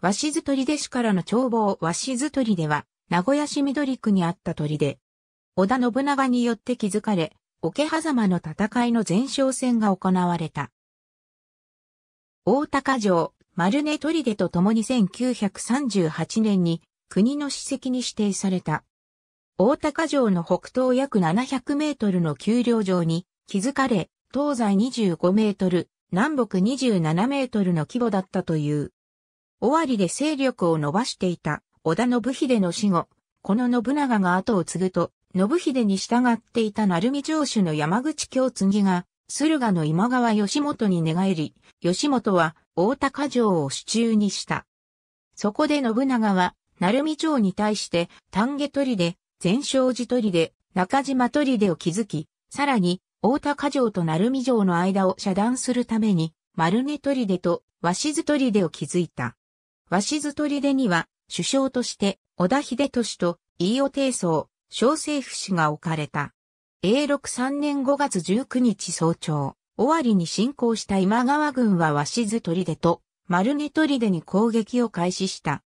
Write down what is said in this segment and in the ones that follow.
鷲津取手市からの眺望鷲津取手は、名古屋市緑区にあった鳥出。織田信長によって築かれ、桶狭間の戦いの前哨戦が行われた。大高城、丸根取手と共に1938年に国の史跡に指定された。大高城の北東約700メートルの丘陵上に築かれ、東西25メートル、南北27メートルの規模だったという。尾張で勢力を伸ばしていた織田信秀の死後、この信長が後を継ぐと、信秀に従っていた鳴海城主の山口京継が、駿河の今川義元に寝返り、義元は大高城を手中にした。そこで信長は、鳴海城に対して丹下取りで、全勝寺取りで、中島取りでを築き、さらに、大高城と鳴海城の間を遮断するために、丸根取りでと、鷲津取りでを築いた。鷲津出には、首相として、織田秀俊と飯尾定宗、小政府氏が置かれた。永禄3年5月19日早朝、尾張に侵攻した今川軍は鷲津出と丸根出に攻撃を開始した。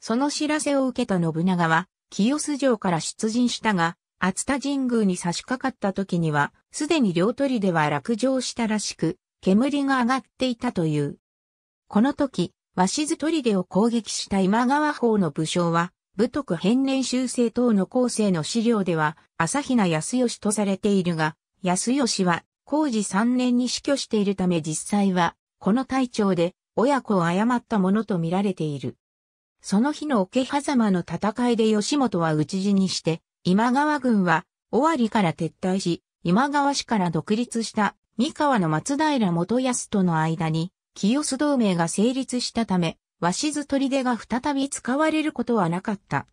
その知らせを受けた信長は、清洲城から出陣したが、厚田神宮に差し掛かった時には、すでに両取出は落城したらしく、煙が上がっていたという。この時、鷲津砦を攻撃した今川法の武将は、武徳変年修正等の後世の資料では、朝比奈安義とされているが、安義は、工事3年に死去しているため実際は、この隊長で、親子を誤ったものと見られている。その日の桶狭間の戦いで吉本は討ち死にして、今川軍は、尾張から撤退し、今川氏から独立した、三河の松平元康との間に、清須同盟が成立したため、鷲津砦が再び使われることはなかった。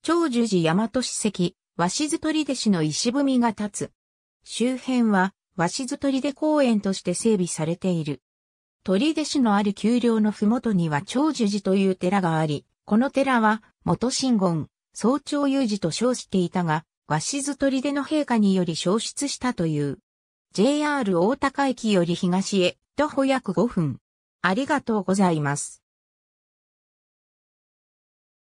長寿寺大和史跡、鷲津砦氏の石踏みが立つ。周辺は、鷲津砦公園として整備されている。砦市のある丘陵のふもとには長寿寺という寺があり、この寺は、元神言、早朝有事と称していたが、鷲津砦の陛下により消失したという。JR 大高駅より東へ、徒歩約5分。ありがとうございます。